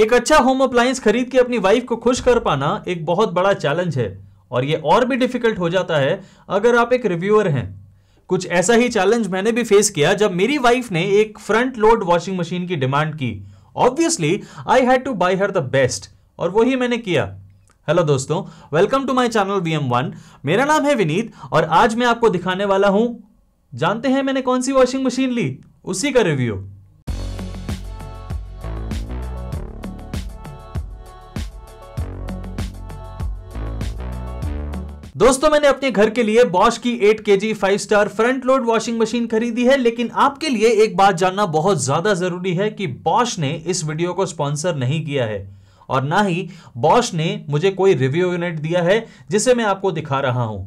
एक अच्छा home appliance खरीद के अपनी वाइफ को खुश कर पाना एक बहुत बड़ा चैलेंज है और ये और भी डिफिकल्ट हो जाता है अगर आप एक रिव्यूअर हैं कुछ ऐसा ही चैलेंज मैंने भी फेस किया जब मेरी वाइफ ने एक फ्रंट लोड वॉशिंग मशीन की डिमांड की obviously I had to buy her the best और वही मैंने किया हेलो दोस्तों welcome to my channel V M one मेरा नाम है विनीत और आज मैं आपको दिखाने वाला हूं जानते हैं मैंने कौन सी वॉशिंग मशीन ली उसी का रिव्यू दोस्तों मैंने अपने घर के लिए बॉश की 8 K G five star front load washing machine खरीदी है लेकिन आपके लिए एक बात जानना बहुत ज्यादा जरूरी है कि बॉश ने इस वीडियो को स्पॉन्सर नहीं किया है और ना ही बॉश ने मुझे कोई रिव्यू यूनिट दिया है जिसे मैं आपको दिखा रहा हूं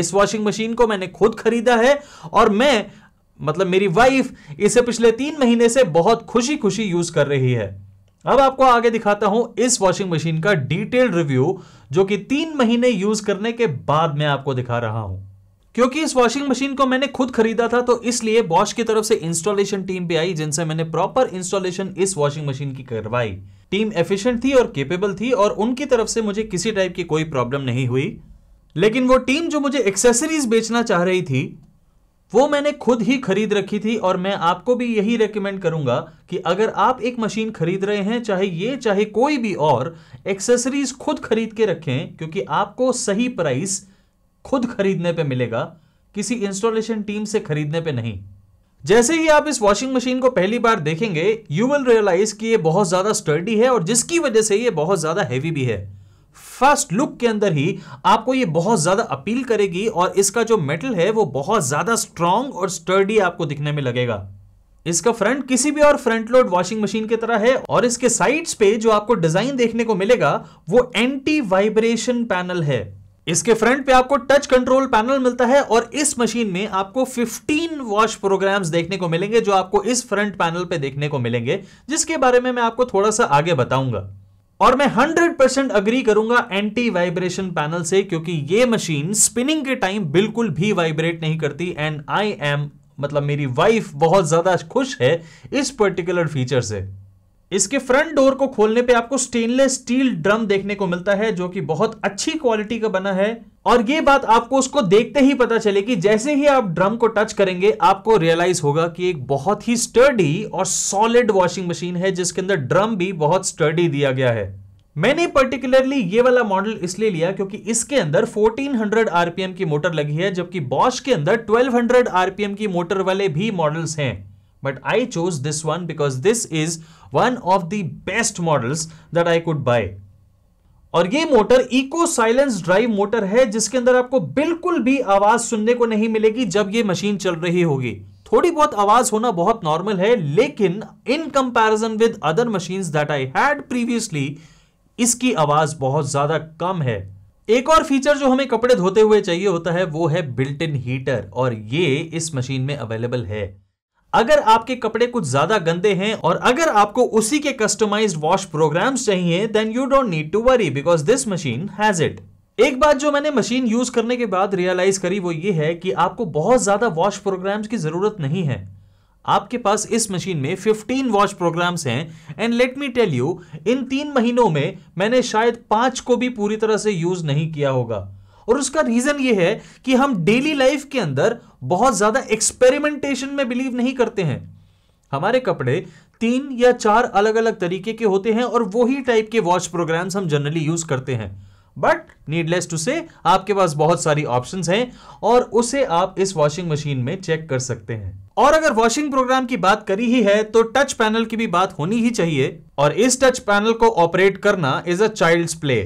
इस वॉशिंग मशीन को मैंने खुद खरीदा है और मैं मतलब मेरी वाइफ इसे पिछले तीन महीने से बहुत खुशी खुशी यूज कर रही है अब आपको आगे दिखाता हूं इस वॉशिंग मशीन का डिटेल्ड रिव्यू जो कि तीन महीने यूज करने के बाद मैं आपको दिखा रहा हूं क्योंकि इस वॉशिंग मशीन को मैंने खुद खरीदा था तो इसलिए बॉश की तरफ से इंस्टॉलेशन टीम भी आई जिनसे मैंने प्रॉपर इंस्टॉलेशन इस वॉशिंग मशीन की करवाई टीम एफिशिएंट थी और केपेबल थी और उनकी तरफ से मुझे किसी टाइप की कोई प्रॉब्लम नहीं हुई लेकिन वो टीम जो मुझे एक्सेसरीज बेचना चाह रही थी वो मैंने खुद ही खरीद रखी थी और मैं आपको भी यही रेकमेंड करूंगा कि अगर आप एक मशीन खरीद रहे हैं चाहे ये चाहे कोई भी और एक्सेसरीज खुद खरीद के रखें क्योंकि आपको सही प्राइस खुद खरीदने पे मिलेगा किसी इंस्टॉलेशन टीम से खरीदने पे नहीं जैसे ही आप इस वॉशिंग मशीन को पहली बार देखेंगे यू विल रियलाइज कि ये बहुत ज्यादा स्टर्डी है और जिसकी वजह से ये बहुत ज्यादा हैवी भी है फर्स्ट लुक के अंदर ही आपको ये बहुत ज़्यादा अपील करेगी और इसका जो मेटल है वो बहुत ज़्यादा स्ट्रॉन्ग और स्टर्डी आपको दिखने में लगेगा इसका फ्रंट किसी भी और फ्रंट लोड वॉशिंग मशीन की तरह है और इसके साइड्स पे जो आपको डिजाइन देखने को मिलेगा वो एंटी वाइब्रेशन पैनल है इसके फ्रंट पे आपको टच कंट्रोल पैनल मिलता है और इस मशीन में आपको 15 वॉश प्रोग्राम्स देखने को मिलेंगे जो आपको इस फ्रंट पैनल पे देखने को मिलेंगे जिसके बारे में मैं आपको थोड़ा सा आगे बताऊंगा और मैं 100% परसेंट अग्री करूंगा एंटी वाइब्रेशन पैनल से क्योंकि ये मशीन स्पिनिंग के टाइम बिल्कुल भी वाइब्रेट नहीं करती एंड आई एम मतलब मेरी वाइफ बहुत ज्यादा खुश है इस पर्टिकुलर फीचर से इसके फ्रंट डोर को खोलने पे आपको स्टेनलेस स्टील ड्रम देखने को मिलता है जो कि बहुत अच्छी क्वालिटी का बना है और ये बात आपको उसको देखते ही पता चलेगी जैसे ही आप ड्रम को टच करेंगे आपको रियलाइज होगा कि एक बहुत ही स्टर्डी और सॉलिड वॉशिंग मशीन है जिसके अंदर ड्रम भी बहुत स्टर्डी दिया गया है मैंने पर्टिकुलरली ये वाला मॉडल इसलिए लिया क्योंकि इसके अंदर 1400 आरपीएम की मोटर लगी है जबकि बॉश के अंदर 1200 आरपीएम की मोटर वाले भी मॉडल्स हैं but I chose this one because this is one of the best models that I could buy और ये motor eco silence drive motor है जिसके अंदर आपको बिल्कुल भी आवाज सुनने को नहीं मिलेगी जब ये मशीन चल रही होगी थोड़ी बहुत आवाज होना बहुत नॉर्मल है लेकिन in comparison with other machine that I had previously इसकी आवाज बहुत ज्यादा कम है एक और फीचर जो हमें कपड़े धोते हुए चाहिए होता है वो है बिल्ट इन हीटर और ये इस मशीन में अवेलेबल है अगर आपके कपड़े कुछ ज्यादा गंदे हैं और अगर आपको उसी के कस्टमाइज्ड वॉश प्रोग्राम्स चाहिए then you don't need to worry because this machine has it एक बात जो मैंने मशीन यूज करने के बाद रियलाइज करी वो ये है कि आपको बहुत ज्यादा वॉश प्रोग्राम्स की जरूरत नहीं है आपके पास इस मशीन में 15 वॉश प्रोग्राम्स हैं and let me tell you इन तीन महीनों में मैंने शायद पांच को भी पूरी तरह से यूज नहीं किया होगा और उसका रीजन ये है कि हम डेली लाइफ के अंदर बहुत ज्यादा एक्सपेरिमेंटेशन में बिलीव नहीं करते हैं हमारे कपड़े तीन या चार अलग अलग तरीके के होते हैं और वही टाइप के वॉश प्रोग्राम्स हम जनरली यूज करते हैं बट नीडलेस टू से आपके पास बहुत सारी ऑप्शंस हैं और उसे आप इस वॉशिंग मशीन में चेक कर सकते हैं और अगर वॉशिंग प्रोग्राम की बात करी ही है तो टच पैनल की भी बात होनी ही चाहिए और इस टच पैनल को ऑपरेट करना is a child's play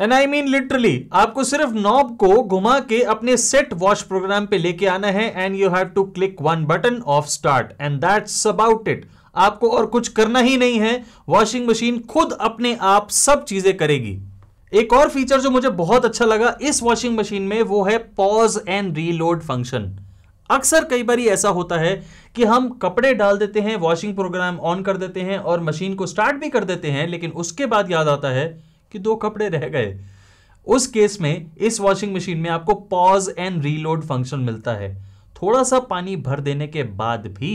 and I mean literally आपको सिर्फ नॉब को घुमा के अपने सेट वॉश प्रोग्राम पे लेके आना है and you have to click one button of start and that's about it आपको और कुछ करना ही नहीं है वॉशिंग मशीन खुद अपने आप सब चीजें करेगी एक और फीचर जो मुझे बहुत अच्छा लगा इस वॉशिंग मशीन में वो है पॉज एंड रीलोड फंक्शन अक्सर कई बार ऐसा होता है कि हम कपड़े डाल देते हैं वॉशिंग प्रोग्राम ऑन कर देते हैं और मशीन को स्टार्ट भी कर देते हैं लेकिन उसके बाद याद आता है कि दो कपड़े रह गए उस केस में इस वॉशिंग मशीन में आपको पॉज एंड रीलोड फंक्शन मिलता है थोड़ा सा पानी भर देने के बाद भी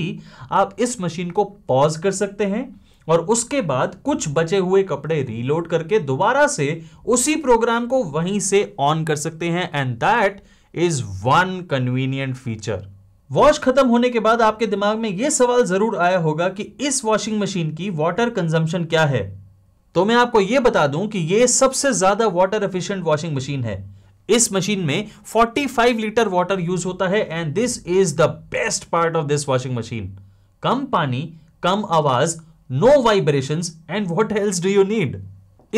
आप इस मशीन को पॉज कर सकते हैं और उसके बाद कुछ बचे हुए कपड़े रीलोड करके दोबारा से उसी प्रोग्राम को वहीं से ऑन कर सकते हैं and that is one convenient feature wash खत्म होने के बाद आपके दिमाग में यह सवाल जरूर आया होगा कि इस वॉशिंग मशीन की वाटर कंजम्पशन क्या है तो मैं आपको यह बता दूं कि यह सबसे ज्यादा वाटर एफिशिएंट वॉशिंग मशीन है इस मशीन में 45 लीटर वाटर यूज होता है and this is the best part of this washing machine कम पानी कम आवाज no vibration and what else do you need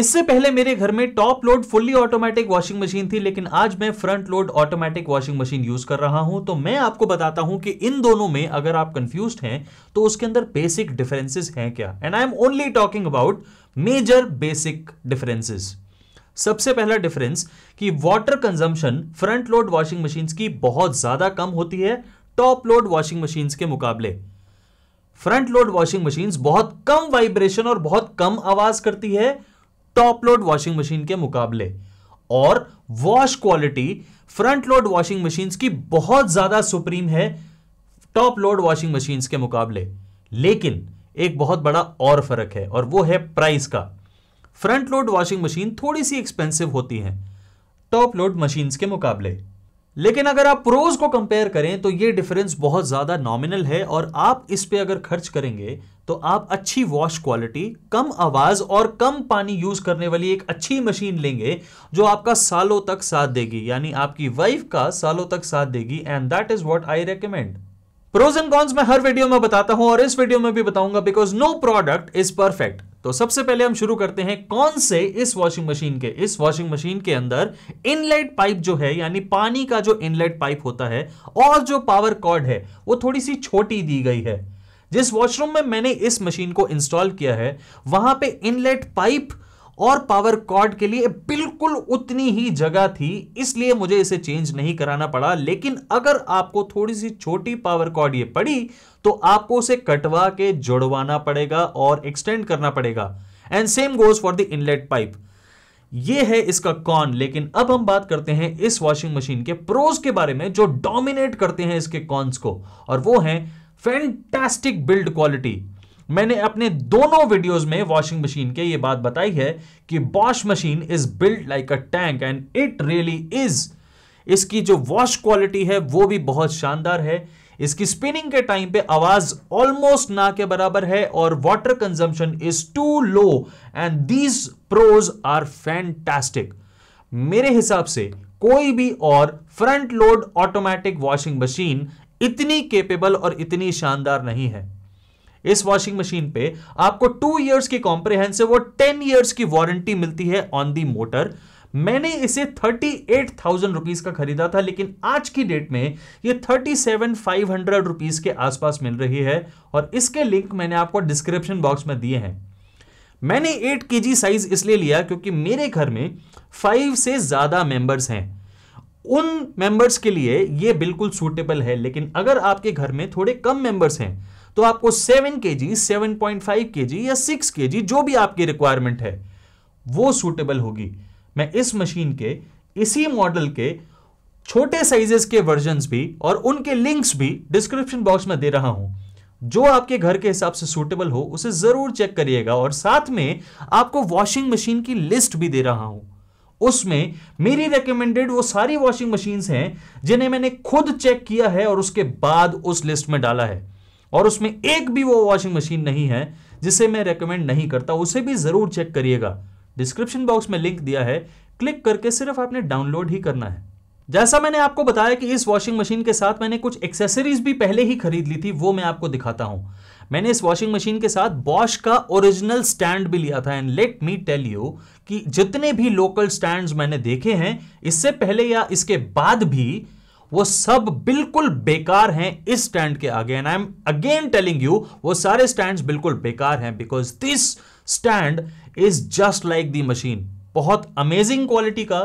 इससे पहले मेरे घर में top load fully automatic washing machine थी लेकिन आज मैं front load automatic washing machine use कर रहा हूं तो मैं आपको बताता हूं कि इन दोनों में अगर आप कंफ्यूज हैं तो उसके अंदर बेसिक डिफरेंसेस हैं क्या and I am only talking about major basic differences सबसे पहला डिफरेंस कि water consumption front load washing machine की बहुत ज्यादा कम होती है टॉप लोड वॉशिंग मशीन के मुकाबले फ्रंट लोड वॉशिंग मशीन बहुत कम वाइब्रेशन और बहुत कम आवाज करती है टॉप लोड वॉशिंग मशीन के मुकाबले और wash quality front load washing machine की बहुत ज्यादा सुप्रीम है टॉप लोड वॉशिंग मशीन के मुकाबले लेकिन एक बहुत बड़ा और फर्क है और वो है प्राइस का फ्रंट लोड वॉशिंग मशीन थोड़ी सी एक्सपेंसिव होती हैं टॉप लोड मशीन के मुकाबले लेकिन अगर आप प्रोज को कंपेयर करें तो ये डिफरेंस बहुत ज़्यादा नॉमिनल है और आप इस पे अगर खर्च करेंगे तो आप अच्छी वॉश क्वालिटी कम आवाज़ और कम पानी यूज़ करने वाली एक अच्छी मशीन लेंगे जो आपका सालों तक साथ देगी यानी आपकी वाइफ का सालों तक साथ देगी and that is what I recommend pros and cons मैं हर वीडियो में बताता हूं और इस वीडियो में भी बताऊंगा because no product is perfect तो सबसे पहले हम शुरू करते हैं कौन से इस वॉशिंग मशीन के इस वॉशिंग मशीन के अंदर इनलेट पाइप जो है यानी पानी का जो इनलेट पाइप होता है और जो पावर कॉर्ड है वो थोड़ी सी छोटी दी गई है जिस वॉशरूम में मैंने इस मशीन को इंस्टॉल किया है वहां पे इनलेट पाइप और पावर कॉर्ड के लिए बिल्कुल उतनी ही जगह थी इसलिए मुझे इसे चेंज नहीं कराना पड़ा लेकिन अगर आपको थोड़ी सी छोटी पावर कॉर्ड ये पड़ी तो आपको उसे कटवा के जुड़वाना पड़ेगा और एक्सटेंड करना पड़ेगा and same goes for the inlet pipe ये है इसका कॉन लेकिन अब हम बात करते हैं इस वॉशिंग मशीन के प्रोज के बारे में जो डोमिनेट करते हैं इसके कॉन्स को और वो है फैंटास्टिक बिल्ड क्वालिटी मैंने अपने दोनों वीडियोस में वॉशिंग मशीन के ये बात बताई है कि wash machine is build like a tank and it really is इसकी जो वॉश क्वालिटी है वो भी बहुत शानदार है इसकी स्पिनिंग के टाइम पे आवाज ऑलमोस्ट ना के बराबर है और water consumption is too low and these pros are fantastic मेरे हिसाब से कोई भी और front load automatic washing machine इतनी केपेबल और इतनी शानदार नहीं है इस वॉशिंग मशीन पे आपको टू ईयर्स की कॉम्प्रिहेंसिव और टेन ईयर्स की वारंटी मिलती है ऑन दी मोटर मैंने इसे थर्टी एट थाउजेंड रुपीज का खरीदा था लेकिन आज की डेट में ये thirty seven five hundred rupees के आसपास मिल रही है और इसके लिंक मैंने आपको डिस्क्रिप्शन बॉक्स में दिए हैं मैंने एट के जी साइज इसलिए लिया क्योंकि मेरे घर में फाइव से ज्यादा मेंबर्स हैं उन मेंबर्स के लिए ये बिल्कुल सूटेबल है लेकिन अगर आपके घर में थोड़े कम मेंबर्स हैं तो आपको सेवन के जी सेवन पॉइंट फाइव के जी या सिक्स के जी जो भी आपकी रिक्वायरमेंट है वो सूटेबल होगी मैं इस मशीन के इसी मॉडल के छोटे साइजेस के वर्जन भी और उनके लिंक्स भी डिस्क्रिप्शन बॉक्स में दे रहा हूं जो आपके घर के हिसाब से सूटेबल हो उसे जरूर चेक करिएगा और साथ में आपको वॉशिंग मशीन की लिस्ट भी दे रहा हूं उसमें मेरी रिकमेंडेड वो सारी वॉशिंग मशीन हैं जिन्हें मैंने खुद चेक किया है और उसके बाद उस लिस्ट में डाला है और उसमें एक भी वो वॉशिंग मशीन नहीं है जिसे मैं रेकमेंड नहीं करता उसे भी ज़रूर चेक करिएगा डिस्क्रिप्शन बॉक्स में लिंक दिया है क्लिक करके सिर्फ आपने डाउनलोड ही करना है जैसा मैंने आपको बताया कि इस वॉशिंग मशीन के साथ मैंने कुछ एक्सेसरीज भी पहले ही खरीद ली थी वो मैं आपको दिखाता हूं मैंने इस वॉशिंग मशीन के साथ बॉश का ओरिजिनल स्टैंड भी लिया था and let me tell you कि जितने भी लोकल स्टैंड्स मैंने देखे हैं इससे पहले या इसके बाद भी वो सब बिल्कुल बेकार हैं इस स्टैंड के आगे and I am again telling you वो सारे स्टैंड बिल्कुल बेकार हैं because this stand is just like the machine बहुत अमेजिंग क्वालिटी का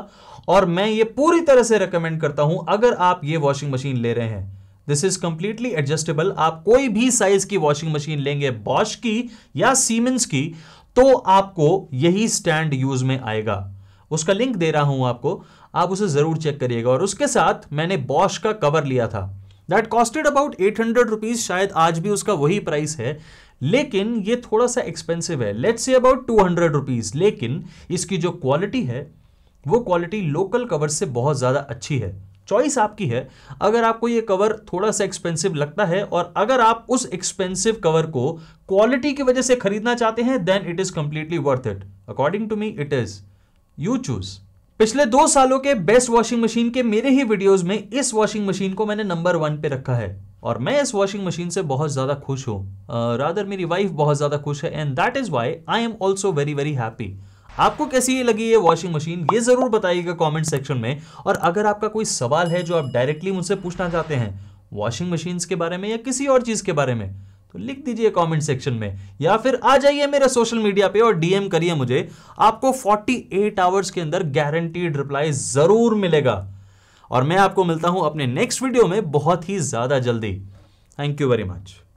और मैं ये पूरी तरह से रिकमेंड करता हूं अगर आप ये वॉशिंग मशीन ले रहे हैं दिस इज कंप्लीटली एडजस्टेबल आप कोई भी साइज की वॉशिंग मशीन लेंगे बॉश की या सीमेंस की तो आपको यही स्टैंड यूज में आएगा उसका लिंक दे रहा हूं आपको आप उसे ज़रूर चेक करिएगा और उसके साथ मैंने बॉश का कवर लिया था that costed about eight hundred rupees शायद आज भी उसका वही प्राइस है लेकिन ये थोड़ा सा एक्सपेंसिव है let's say about two hundred rupees लेकिन इसकी जो क्वालिटी है वो क्वालिटी लोकल कवर से बहुत ज़्यादा अच्छी है चॉइस आपकी है अगर आपको ये कवर थोड़ा सा एक्सपेंसिव लगता है और अगर आप उस एक्सपेंसिव कवर को क्वालिटी की वजह से खरीदना चाहते हैं then it is completely worth it according to me it is you choose पिछले दो सालों के बेस्ट वॉशिंग मशीन के मेरे ही वीडियोस में इस वॉशिंग मशीन को मैंने नंबर वन पे रखा है और मैं इस वॉशिंग मशीन से बहुत ज़्यादा खुश हूँ रादर मेरी वाइफ बहुत ज़्यादा खुश है and that is why I am also very very happy आपको कैसी ये लगी ये वॉशिंग मशीन ये ज़रूर बताइएगा कमेंट सेक्शन में और अगर आपका कोई सवाल है जो आप डायरेक्टली मुझसे पूछना चाहते हैं वॉशिंग मशीन्स के बारे में या किसी और चीज़ के बारे में तो लिख दीजिए कमेंट सेक्शन में या फिर आ जाइए मेरे सोशल मीडिया पे और डीएम करिए मुझे आपको 48 आवर्स के अंदर गारंटीड रिप्लाई जरूर मिलेगा और मैं आपको मिलता हूं अपने नेक्स्ट वीडियो में बहुत ही ज्यादा जल्दी थैंक यू वेरी मच